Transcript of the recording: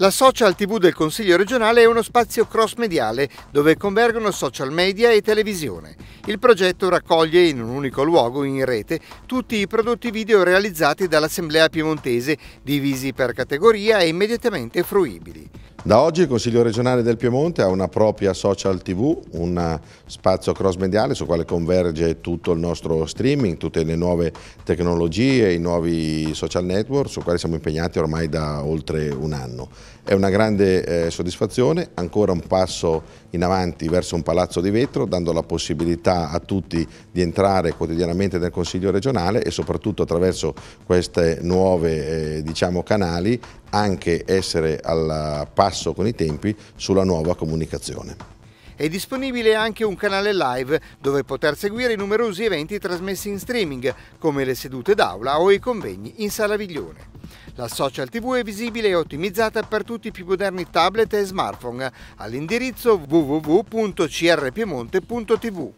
La social TV del Consiglio regionale è uno spazio cross-mediale dove convergono social media e televisione. Il progetto raccoglie in un unico luogo, in rete, tutti i prodotti video realizzati dall'Assemblea Piemontese, divisi per categoria e immediatamente fruibili. Da oggi il Consiglio regionale del Piemonte ha una propria social tv, un spazio cross mediale su quale converge tutto il nostro streaming, tutte le nuove tecnologie, i nuovi social network su quali siamo impegnati ormai da oltre un anno. È una grande eh, soddisfazione, ancora un passo in avanti verso un palazzo di vetro, dando la possibilità a tutti di entrare quotidianamente nel Consiglio regionale e soprattutto attraverso queste nuove eh, diciamo, canali anche essere al passo con i tempi sulla nuova comunicazione. È disponibile anche un canale live dove poter seguire i numerosi eventi trasmessi in streaming, come le sedute d'aula o i convegni in sala Viglione. La social TV è visibile e ottimizzata per tutti i più moderni tablet e smartphone all'indirizzo www.crpiemonte.tv.